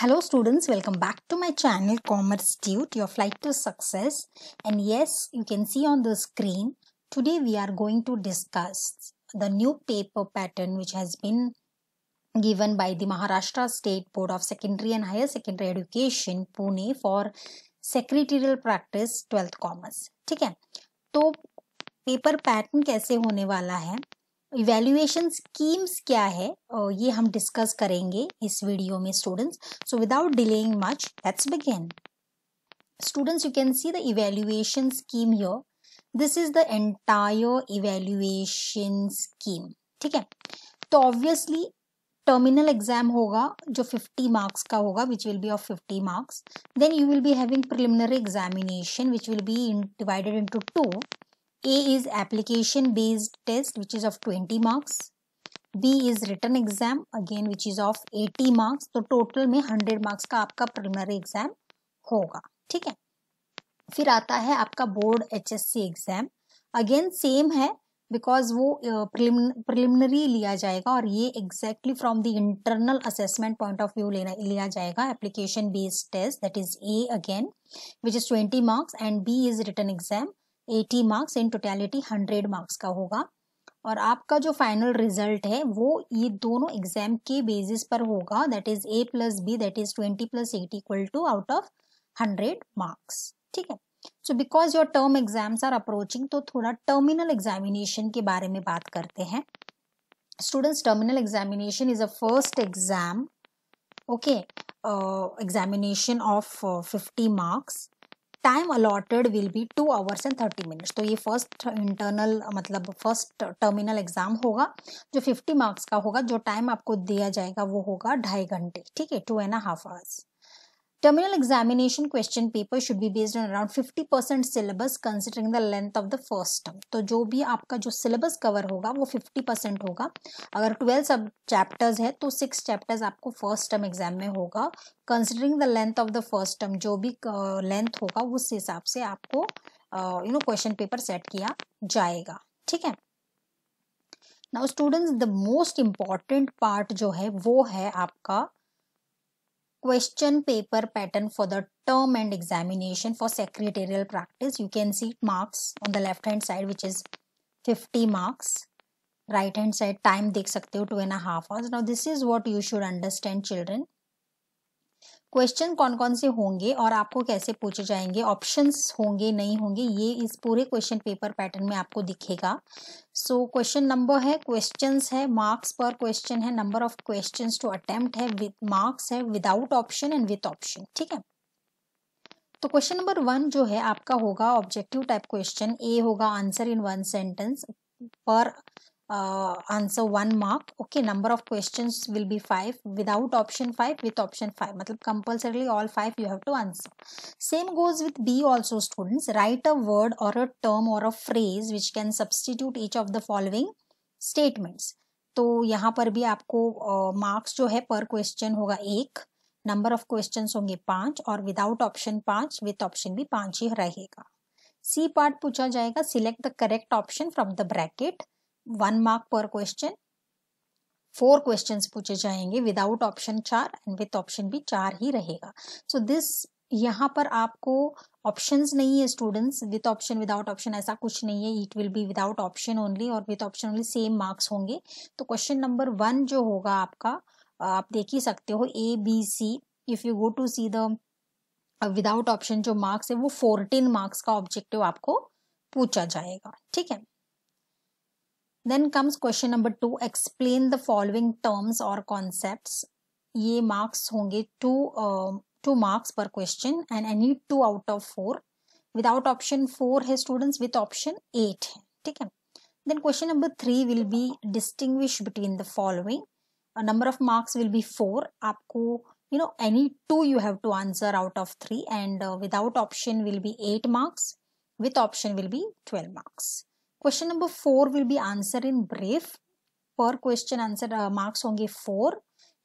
Hello students, welcome back to my channel Commerce Tute, your flight to success. And yes, you can see on the screen, today we are going to discuss the new paper pattern which has been given by the Maharashtra State Board of Secondary and Higher Secondary Education, Pune for Secretarial Practice 12th Commerce. ठीक है तो paper pattern कैसे होने वाला है evaluation schemes क्या है ये हम डिस्कस करेंगे इस वीडियो में students so without delaying much let's begin students you can see the evaluation scheme your this is the entire evaluation scheme ठीक है तो ऑब्वियसली टर्मिनल एग्जाम होगा जो 50 मार्क्स का होगा which will be of 50 marks then you will be having preliminary examination which will be divided into two A is application based test which is of 20 marks. B is written exam again which is of 80 marks. तो total में 100 marks का आपका preliminary exam होगा ठीक है फिर आता है आपका board H S C exam again same है बिकॉज वो प्रिलिमिनरी लिया जाएगा और ये exactly from the internal assessment point of view लेना लिया जाएगा application based test that is A again which is twenty marks and B is written exam eighty marks in totality hundred marks का होगा और आपका जो फाइनल रिजल्ट है वो ये दोनों एग्जाम के बेसिस पर होगा that is A plus B that is twenty plus eight equal to out of hundred marks ठीक है so because your term exams are approaching तो थोड़ा टर्मिनल एग्जामिनेशन के बारे में बात करते हैं students terminal examination is a first exam okay examination of fifty marks time allotted will be two hours and thirty minutes तो ये फर्स्ट इंटरनल मतलब फर्स्ट टर्मिनल एग्जाम होगा जो फिफ्टी मार्क्स का होगा जो टाइम आपको दिया जाएगा वो होगा ढाई घंटे ठीक है two and half hours Terminal examination question paper should be based on around 50% syllabus considering the length of the first term. तो जो भी आपका जो syllabus cover होगा वो 50% होगा अगर 12 सब chapters है तो 6 chapters आपको first term exam में होगा considering the length of the first term जो भी uh, length होगा उस हिसाब से आपको you know question paper set किया जाएगा ठीक है now students the most important part जो है वो है आपका question paper pattern for the term and examination for secretarial practice you can see marks on the left hand side which is 50 marks right hand side time dekh sakte two and a half hours now this is what you should understand children question कौन कौन से होंगे और आपको कैसे पूछे जाएंगे options होंगे नहीं होंगे ये इस पूरे क्वेश्चन पेपर पैटर्न में आपको दिखेगा सो क्वेश्चन नंबर है क्वेश्चंस है मार्क्स पर क्वेश्चन है number of questions to attempt है विद मार्क्स है without option and with option ठीक है तो क्वेश्चन नंबर वन जो है आपका होगा ऑब्जेक्टिव टाइप क्वेश्चन ए होगा आंसर इन वन सेंटेंस पर uh, answer one mark okay number of questions will be five without option five with option five matlab compulsorily all five you have to answer same goes with b also students write a word or a term or a phrase which can substitute each of the following statements तो यहाँ पर भी आपको marks uh, जो है पर question होगा एक नंबर ऑफ क्वेश्चंस होंगे पांच और विदाउट ऑप्शन पांच विथ ऑप्शन भी पांच ही रहेगा सी पार्ट पूछा जाएगा select the correct option from the bracket one mark पर क्वेश्चन फोर क्वेश्चन पूछे जाएंगे विदाउट ऑप्शन चार एंड विथ ऑप्शन भी चार ही रहेगा सो so दिस यहाँ पर आपको ऑप्शंस नहीं है students with option without option ऐसा कुछ नहीं है it will be without option only और with option only same marks होंगे तो क्वेश्चन नंबर वन जो होगा आपका आप देख ही सकते हो A B C if you go to see the without option जो मार्क्स है वो फोर्टीन मार्क्स का ऑब्जेक्टिव आपको पूछा जाएगा ठीक है Then comes question number two. Explain the following terms or concepts. ये marks होंगे टू two मार्क्स पर question and any two out of four without option four है Students with option eight, है ठीक है then question number 3 will be distinguish between the following a number of marks will be 4 aapko you know any two you have to answer out of 3 and uh, without option will be 8 marks with option will be 12 marks Question number 4 will be answered in brief. Per question answer uh, marks only 4.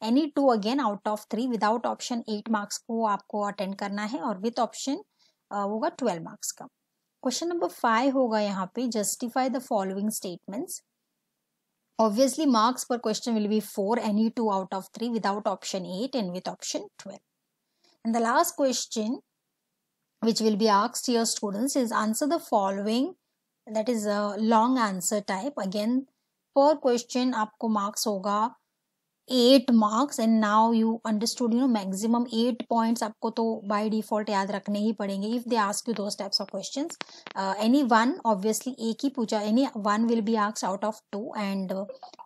Any 2 again out of 3 without option 8 marks ko aapko attend karna hai or with option uh, 12 marks ka. Question number 5 hoga yahan pe. Justify the following statements. Obviously marks per question will be 4 any 2 out of 3 without option 8 and with option 12. And the last question which will be asked to your students is answer the following that is a long answer type again per question आपको marks होगा eight marks and now you understood you know maximum eight points आपको तो by default याद रखने ही पड़ेंगे if they ask you those types of question any one obviously एक ही पूछा any one will be ask out of two and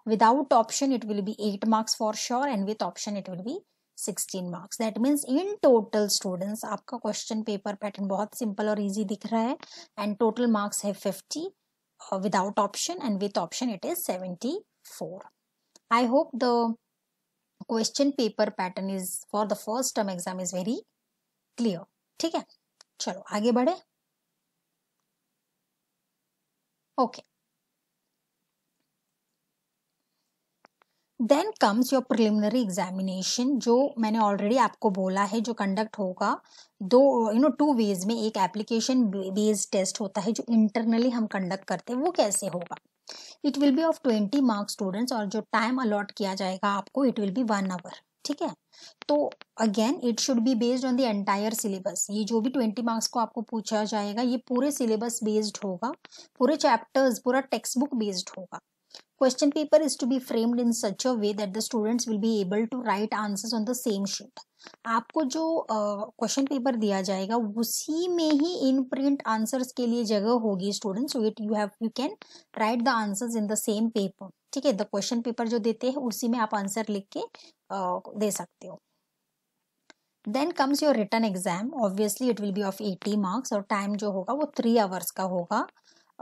without option it will be eight marks for sure and with option it will be 16 marks that means in total students आपका question paper pattern बहुत simple और easy दिख रहा है and total marks है fifty without option and with option it is seventy four I hope the question paper pattern is for the first term exam is very clear ठीक है चलो आगे बढ़े okay okay. Then comes your preliminary examination जो मैंने already आपको बोला है जो कंडक्ट होगा दो यू नो टू वेज में एक एप्लीकेशन बेस्ड टेस्ट होता है जो इंटरनली हम कंडक्ट करते हैं वो कैसे होगा it will be of twenty marks students और जो टाइम अलॉट किया जाएगा आपको it will be one hour ठीक है तो again it should be based on the entire syllabus ये जो भी ट्वेंटी मार्क्स को आपको पूछा जाएगा ये पूरे सिलेबस बेस्ड होगा पूरे चैप्टर्स पूरा टेक्स्ट बुक बेस्ड होगा Question paper is to be framed in such a way that the students will be able to write answers on the same sheet. आपको जो क्वेश्चन uh, पेपर दिया जाएगा उसी में ही इन प्रिंट आंसर्स के लिए जगह होगी student so it you have you can write the answers in the same paper ठीक है द क्वेश्चन पेपर जो देते हैं उसी में आप आंसर लिख के uh, दे सकते हो then comes your written exam obviously it will be of eighty marks और टाइम जो होगा वो थ्री आवर्स का होगा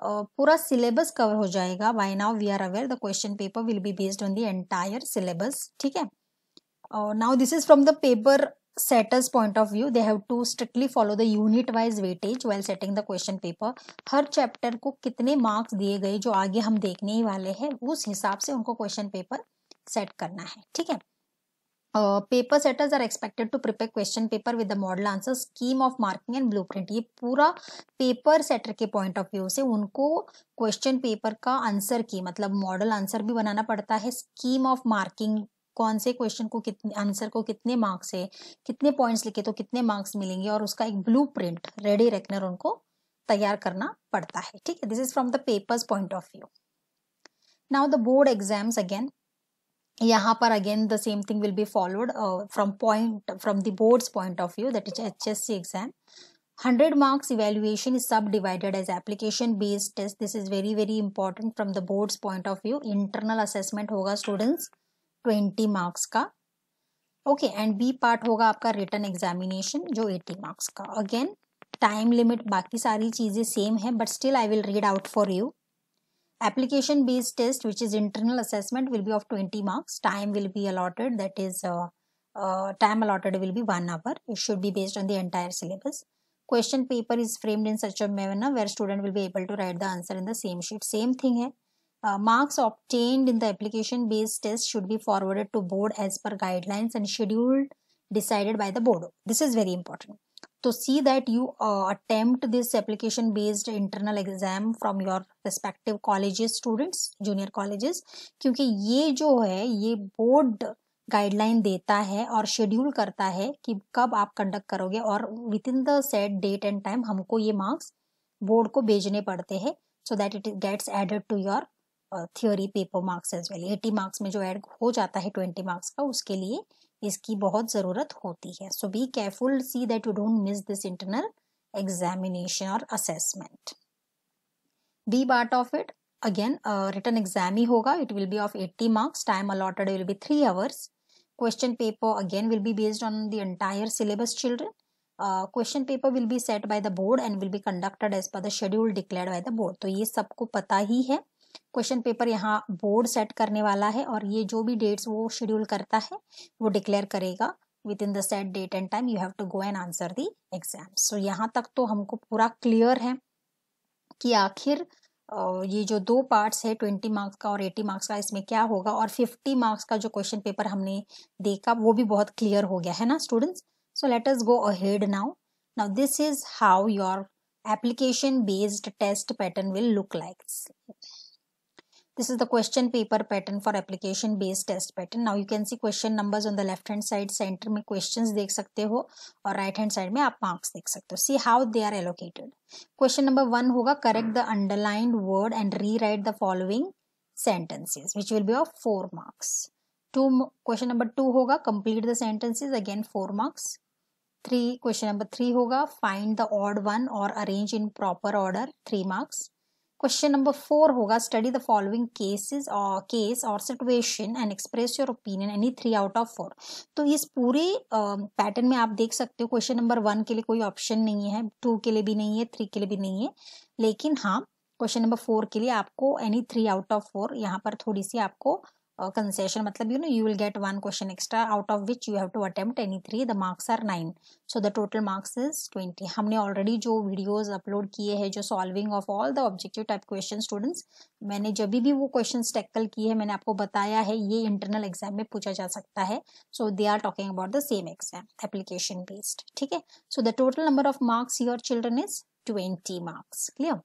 Uh, पूरा सिलेबस कवर हो जाएगा by now we are aware the question paper will be based on the entire syllabus ठीक है now this is from the paper setters point of view they have to strictly follow the unit wise weightage while setting the question paper हर chapter को कितने marks दिए गए जो आगे हम देखने ही वाले हैं उस हिसाब से उनको क्वेश्चन पेपर सेट करना है ठीक है paper setters are expected to prepare question paper with the model answer scheme of marking and print ये पूरा पेपर सेटर के पॉइंट ऑफ व्यू से उनको क्वेश्चन पेपर का आंसर की मतलब मॉडल आंसर भी बनाना पड़ता है स्कीम ऑफ मार्किंग कौन से क्वेश्चन को कितने आंसर को कितने मार्क्स है कितने पॉइंट्स लिखे तो कितने मार्क्स मिलेंगे और उसका एक ब्लू प्रिंट रेडी रेकनर उनको तैयार करना पड़ता है ठीक है this is from the papers point of view now the board exams again यहाँ पर again the same thing will be followed uh, from point from the board's point of view that is HSC exam 100 marks evaluation is subdivided as application based test this is very very important from the board's point of view internal assessment होगा students 20 marks का okay and B part होगा आपका return examination जो 80 marks का again time limit बाकी सारी चीज़ें same है but still I will read out for you application based test which is internal assessment will be of 20 marks time will be allotted that is uh, uh, time allotted will be one hour it should be based on the entire syllabus question paper is framed in such a manner where student will be able to write the answer in the same sheet same thing hai uh, marks obtained in the application based test should be forwarded to board as per guidelines and scheduled decided by the board this is very important तो see that you attempt this application based internal exam from your respective colleges students junior colleges क्योंकि ये जो है ये board guideline देता है और schedule करता है कि कब आप कंडक्ट करोगे और within the set date and time हमको ये मार्क्स बोर्ड को भेजने पड़ते हैं so that it gets added to your theory paper marks as well eighty marks में जो ऐड हो जाता है ट्वेंटी मार्क्स का उसके लिए इसकी बहुत ज़रूरत होती है so be careful see that you don't miss this internal examination और assessment B part of it again written exam ही होगा it will be of eighty marks time allotted will be three hours question paper again will be based on the entire syllabus children question paper will be set by the board and will be conducted as per the schedule declare by the board तो ये सबको पता ही है question paper यहाँ board set करने वाला है और ये जो भी डेट्स वो शेड्यूल करता है वो डिक्लेयर करेगा within the set date and time you have to go and answer the exam सो यहाँ तक तो हमको पूरा क्लियर है कि आखिर ये जो दो पार्ट्स है ट्वेंटी मार्क्स का और एटी मार्क्स का इसमें क्या होगा और फिफ्टी मार्क्स का जो क्वेश्चन पेपर हमने देखा वो भी बहुत क्लियर हो गया है ना students so let us go ahead now now this is how your application based test pattern will look like This is the question paper pattern for application based test pattern. Now you can see question numbers on the left hand side center में questions dekh sakte ho aur right hand side में aap marks dekh sakte ho See how they are allocated. Question number 1 hoga correct the underlined word and rewrite the following sentences which will be of 4 marks. Two question number 2 hoga complete the sentences again 4 marks. Three question number 3 hoga find the odd one or arrange in proper order 3 marks. Question number four होगा study the following cases और case और situation and express your opinion any three out of four तो इस पूरे pattern um, uh, में आप देख सकते हो क्वेश्चन नंबर वन के लिए कोई ऑप्शन नहीं है टू के लिए भी नहीं है थ्री के लिए भी नहीं है लेकिन हाँ क्वेश्चन नंबर फोर के लिए आपको any three out of four यहाँ पर थोड़ी सी आपको concession matlab you know you will get one question extra out of which you have to attempt any three the marks are 9 so the total marks is 20 humne already jo videos upload kiye hai jo solving of all the objective type question students maine jab bhi wo questions tackle kiye hai maine aapko bataya hai ye internal exam mein pucha ja sakta hai so they are talking about the same exam application based theek hai so the total number of marks your children is 20 marks clear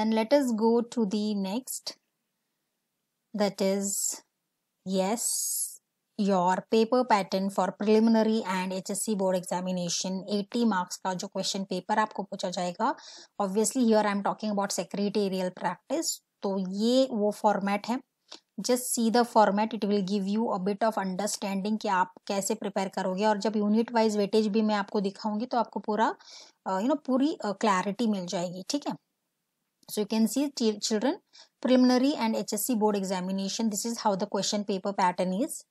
then let us go to the next that is yes your paper pattern for preliminary and HSC board examination 80 marks का जो question paper आपको पूछा जाएगा obviously here I am talking about secretarial practice तो ये वो format है just see the format it will give you a bit of understanding कि आप कैसे प्रिपेयर करोगे और जब यूनिट वाइज वेटेज भी मैं आपको दिखाऊंगी तो आपको पूरा यू नो पूरी clarity मिल जाएगी ठीक है So you can see children preliminary and HSC board examination. This is how the question paper pattern is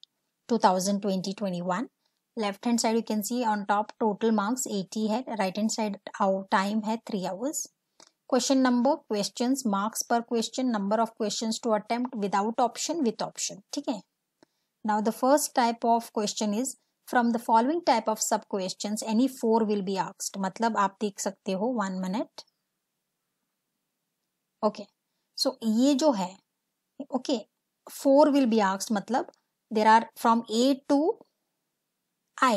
2020-21. Left hand side you can see on top total marks 80 hai right hand side how time hai 3 hours. Question number questions marks per question number of questions to attempt without option with option. theek hai Now the first type of question is from the following type of sub questions any four will be asked. matlab aap dekh sakte ho 1 minute. okay so ye jo hai okay four will be asked matlab there are from a to i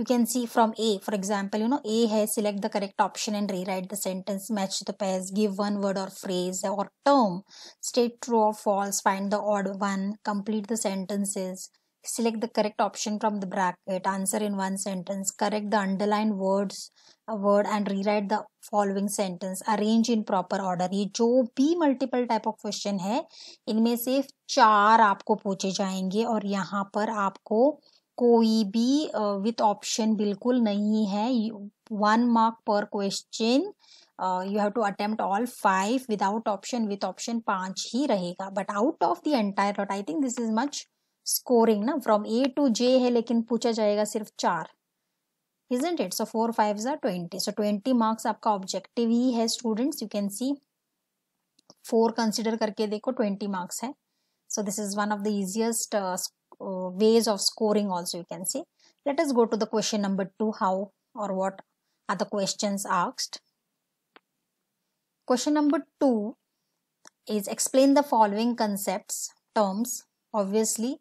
you can see from a for example you know a hai select the correct option and rewrite the sentence match the pairs give one word or phrase or term state true or false find the odd one complete the sentences select the correct option from the bracket answer in one sentence correct the underlined words a word and rewrite the following sentence arrange in proper order ये जो भी multiple type of question है इनमें से चार आपको पूछे जाएंगे और यहाँ पर आपको कोई भी विथ uh, ऑप्शन बिल्कुल नहीं है वन मार्क पर question you have to attempt all five without option with option पांच ही रहेगा but out of the entire dot I think this is much scoring ना फ्रॉम ए टू जे है लेकिन पूछा जाएगा सिर्फ चार isn't it so four five जो ट्वेंटी सो ट्वेंटी मार्क्स आपका ऑब्जेक्टिव ही है students you can see four consider करके देखो ट्वेंटी मार्क्स है so this is one of the easiest ways of scoring also you can see let us go to the question number two how और what are the question number two is explain the following concept terms obviously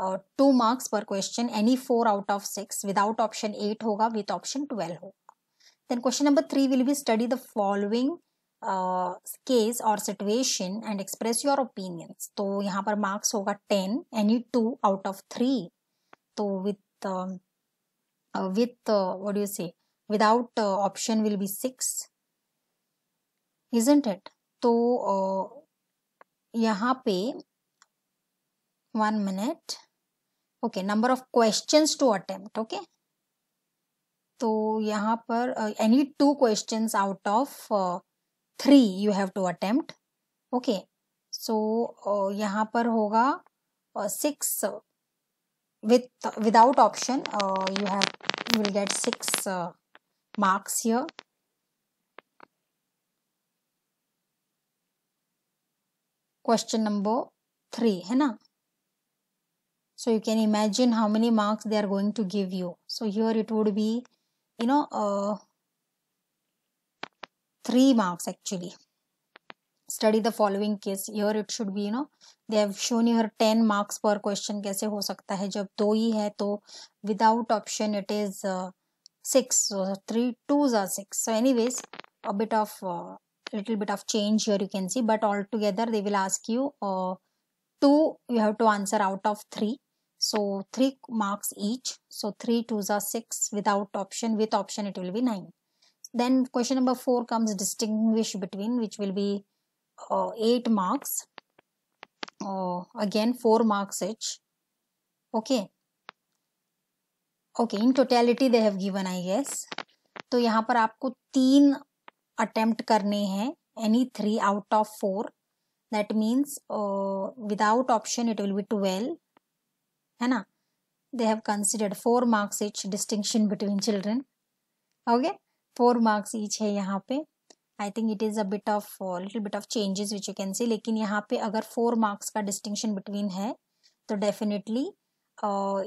two marks पर question any four out of six without option eight होगा with option twelve होगा then question number three will be study the following case और situation and express your opinions तो यहाँ पर marks होगा ten any two out of three तो with with what you say without option will be six isn't it तो uh, यहाँ पे one minute okay number of questions to attempt okay तो यहाँ पर any two questions out of three you have to attempt okay so यहाँ पर होगा six with without option you have you will get six marks य question number three है ना so you can imagine how many marks they are going to give you so here it would be you know uh, three marks actually study the following case here it should be you know they have shown here 10 marks per question कैसे हो सकता है जब दो ही है तो without option it is uh, six so three twos are six so anyways a bit of uh, little bit of change here you can see but altogether they will ask you uh, two you have to answer out of three so 3 marks each. So 3 twos are 6 without option. With option it will be 9. Then question number 4 comes distinguish between which will be uh, 8 marks. Uh, again 4 marks each. Okay. Okay. In totality, they have given I guess. So यहाँ पर आपको तीन attempt करने हैं any three out of four that means without option it है ना they have considered four marks each distinction between children okay four marks each है यहाँ पे I think it is a bit of little bit of changes which you can see लेकिन यहाँ पे अगर four marks का डिस्टिंक्शन बिटवीन है तो definitely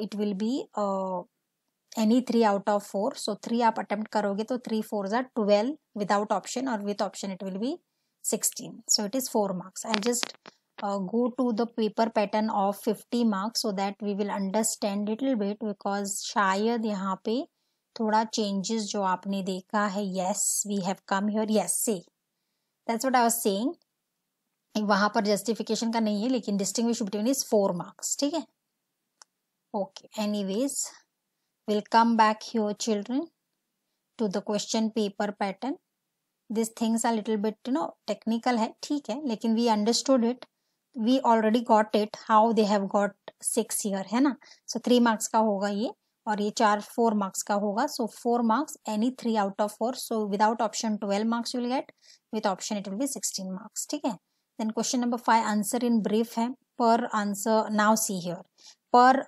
it will be any three out of four so three आप अटेम्प्ट करोगे तो three four are twelve without option और with option it will be sixteen so it is four marks I just uh, go to the paper pattern of 50 marks so that we will understand little bit because शायद यहाँ पे थोड़ा changes जो आपने देखा है yes we have come here yes see that's what I was saying वहां पर justification का नहीं है लेकिन distinguish between is four marks ठीक है okay anyways we'll come back here children to the question paper pattern these things are little bit you know technical है ठीक है लेकिन we understood it we already got it how they have got six year है ना so three marks का होगा ये और ये चार फोर मार्क्स का होगा so four marks any three out of four so without option twelve marks will get with option it will be sixteen marks ठीक है then question number five answer in brief है पर answer now see here पर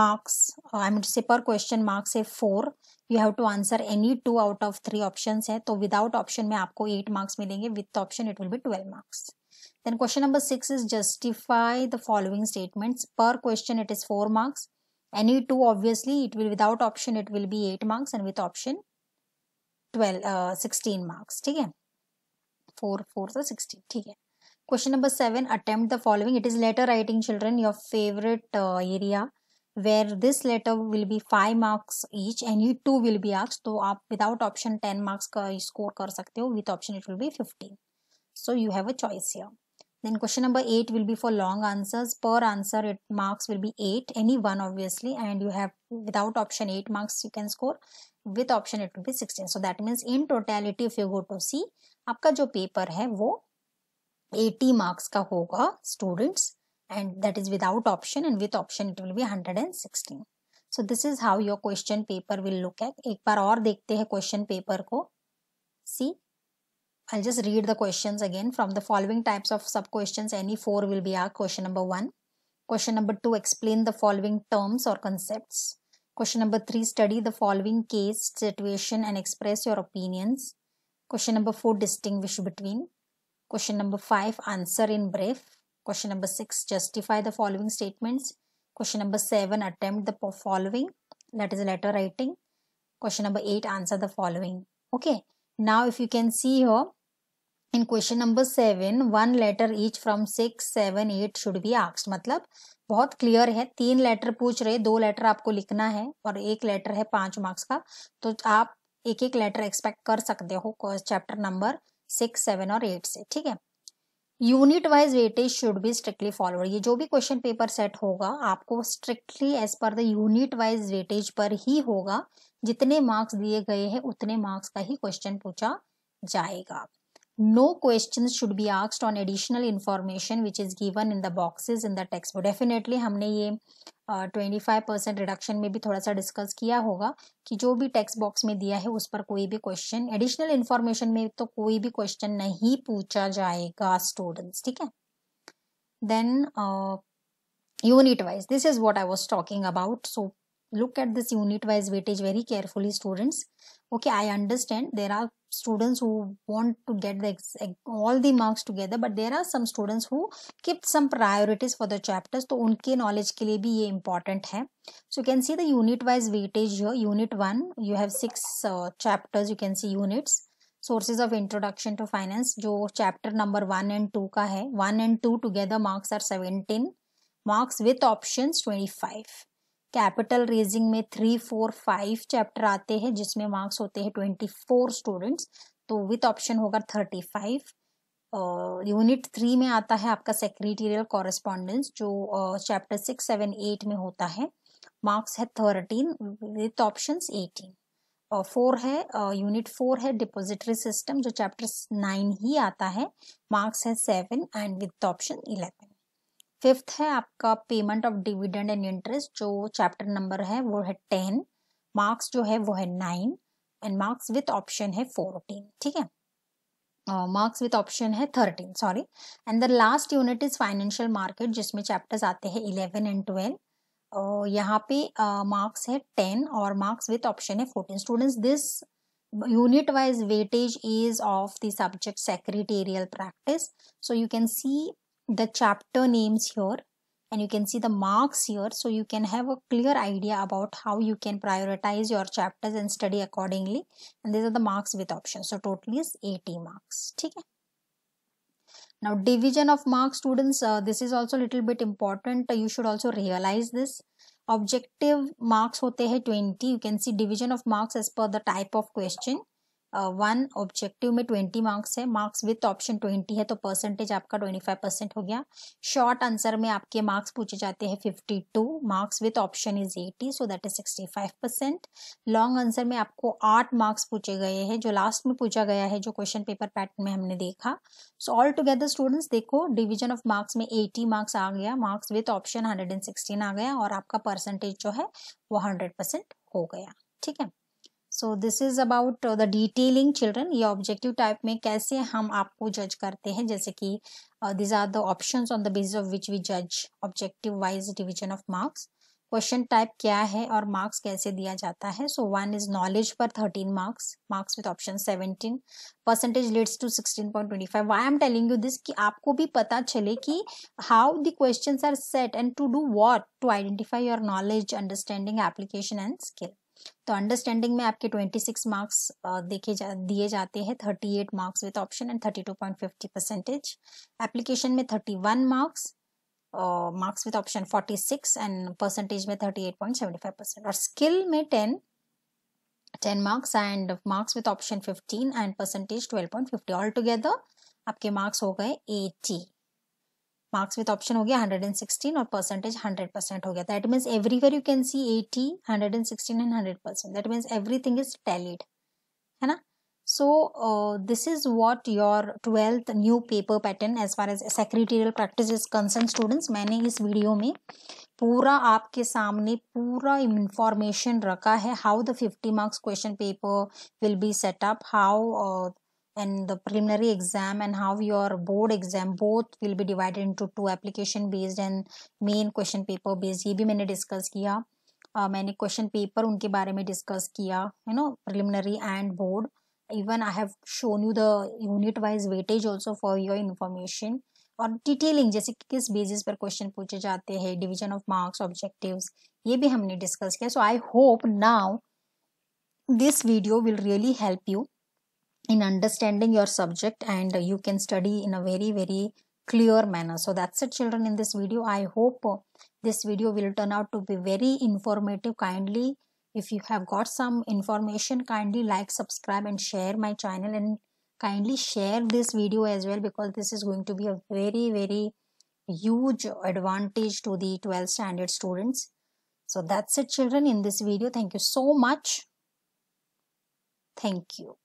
marks I mean say per question marks है four you have to answer any two out of three option है तो without option में आपको eight marks मिलेंगे with option it will be twelve marks Then question number 6 is justify the following statements. Per question it is 4 marks. Any two obviously it will without option it will be 8 marks and with option 12 uh, 16 marks. ठीक 4 4 तो 16 ठीक Question number 7 attempt the following. It is letter writing children your favorite uh, area where this letter will be 5 marks each and you 2 will be asked. So without option 10 marks score कर सकते with option it will be 15. So you have a choice here. Then question number 8 will be for long answers. Per answer, it marks will be 8, any one obviously. And you have without option 8 marks you can score. With option it will be 16. So that means in totality if you go to see, आपका जो paper है वो 80 marks का होगा students. And that is without option and with option it will be 116. So this is how your question paper will look at. एक बार और देखते हैं question paper को. See. I'll just read the questions again. From the following types of sub questions, any four will be our question number one. Question number two, explain the following terms or concepts. Question number three, study the following case, situation, and express your opinions. Question number four, distinguish between. Question number five, answer in brief. Question number six, justify the following statements. Question number seven, attempt the following, that is letter writing. Question number eight, answer the following. Okay, now if you can see here, in question number seven one letter each from six seven eight should be आक्स मतलब बहुत clear है तीन letter पूछ रहे दो letter आपको लिखना है और एक लेटर है पांच मार्क्स का तो आप एक एक लेटर एक्सपेक्ट कर सकते हो चैप्टर नंबर सिक्स सेवन और एट से ठीक है unit wise weightage should be strictly followed ये जो भी क्वेश्चन पेपर सेट होगा आपको strictly as per the unit wise weightage पर ही होगा जितने मार्क्स दिए गए हैं उतने मार्क्स का ही क्वेश्चन पूछा जाएगा no questions should be asked on additional information which is given in the boxes in the text definitely हमने ये ट्वेंटी फाइव परसेंट रिडक्शन में भी थोड़ा सा डिस्कस किया होगा कि जो भी टेक्स बॉक्स में दिया है उस पर कोई भी क्वेश्चन एडिशनल इन्फॉर्मेशन में तो कोई भी क्वेश्चन नहीं पूछा जाएगा स्टूडेंट्स ठीक है then unit wise this is what I was talking about so look at this unit wise weightage very carefully students okay i understand there are students who want to get the all the marks together but there are some students who keep some priorities for the chapters तो unke knowledge ke liye bhi ye important hai so you can see the unit wise weightage here unit 1 you have six uh, chapters you can see units sources of introduction to finance jo chapter number 1 and 2 ka hai 1 and 2 together marks are 17 marks with options capital raising में three four five chapter आते हैं जिसमें marks होते हैं twenty four students तो with option होगा thirty five unit three में आता है आपका सेक्रेटेरियल कॉरेस्पॉन्डेंस जो चैप्टर सिक्स सेवन एट में होता है मार्क्स है थर्टीन विथ ऑप्शन एटीन और फोर है यूनिट फोर है डिपोजिटरी सिस्टम जो चैप्टर नाइन ही आता है मार्क्स है seven and with option eleven fifth है आपका payment of dividend and interest जो चैप्टर नंबर है वो है टेन मार्क्स जो है वो है nine and marks with option है फोर्टीन ठीक है मार्क्स विथ ऑप्शन है thirteen sorry and the last unit is financial market जिसमें चैप्टर्स आते हैं इलेवन एंड ट्वेल्व Uh, यहाँ पे मार्क्स uh, है टेन और मार्क्स विथ ऑप्शन है fourteen students this unit wise weightage is of the subject secretarial practice so you can see the chapter names here and you can see the marks here so you can have a clear idea about how you can prioritize your chapters and study accordingly and these are the marks with options so total is 80 marks okay now division of marks students uh, this is also little bit important you should also realize this objective marks hote hai 20 you can see division of marks as per the type of question one objective में twenty marks है marks with option twenty है तो percentage आपका twenty five percent हो गया short answer में आपके marks पूछे जाते हैं fifty two marks with option is eighty so that is sixty five percent long answer में आपको आठ मार्क्स पूछे गए हैं जो लास्ट में पूछा गया है जो क्वेश्चन पेपर पैटर्न में हमने देखा सो ऑल टुगेदर स्टूडेंट्स देखो डिविजन ऑफ मार्क्स में एटी मार्क्स आ गया marks with option hundred and sixteen आ गया और आपका परसेंटेज जो है वो हंड्रेड परसेंट हो गया ठीक है so this is about the detailing children ये ऑब्जेक्टिव टाइप में कैसे हम आपको जज करते हैं जैसे कि these are the option on the basis of which we जज objective wise division of marks question type क्या है और मार्क्स कैसे दिया जाता है सो वन इज नॉलेज पर thirteen marks marks with option seventeen percentage leads to sixteen point twenty five I am telling you this कि आपको भी पता चले कि how the question are set and to do what to identify your knowledge understanding application and skill तो understanding में आपके 26 marks uh, देखे जा दिए जाते हैं 38 marks with option and 32.50 percentage application में 31 marks marks with option 46 and percentage में 38.75 परसेंट और स्किल में 10 10 marks and marks with option 15 and percentage 12.50 all together आपके मार्क्स हो गए एटी मार्क्स विद ऑप्शन हो गया हंड्रेड एंड और परसेंटेज हंड्रेड परसेंट हो गया that means everywhere you can see eighty hundred and sixteen percent that means every everything is tallied है ना so this is what your twelfth new paper pattern as far as secretarial practice is concern students मैंने इस video में पूरा आपके सामने पूरा information रखा है how the fifty marks question paper will be set up how and the preliminary exam and how your board exam both will be divided into two application based and main question paper based ये भी मैंने discuss किया uh, मैंने question paper उनके बारे में discuss किया you know preliminary and board even I have shown you the unit wise weightage also for your information और डिटेलिंग जैसे कि किस बेसिस पर क्वेश्चन पूछे जाते हैं डिवीजन ऑफ मार्क्स ऑब्जेक्टिव्स ये भी हमने डिस्कस किया so I hope now this video will really help you in understanding your subject and you can study in a very very clear manner so that's it children in this video i hope uh, this video will turn out to be very informative kindly if you have got some information kindly like subscribe and share my channel and kindly share this video as well because this is going to be a very very huge advantage to the 12 standard students so that's it children in this video thank you so much thank you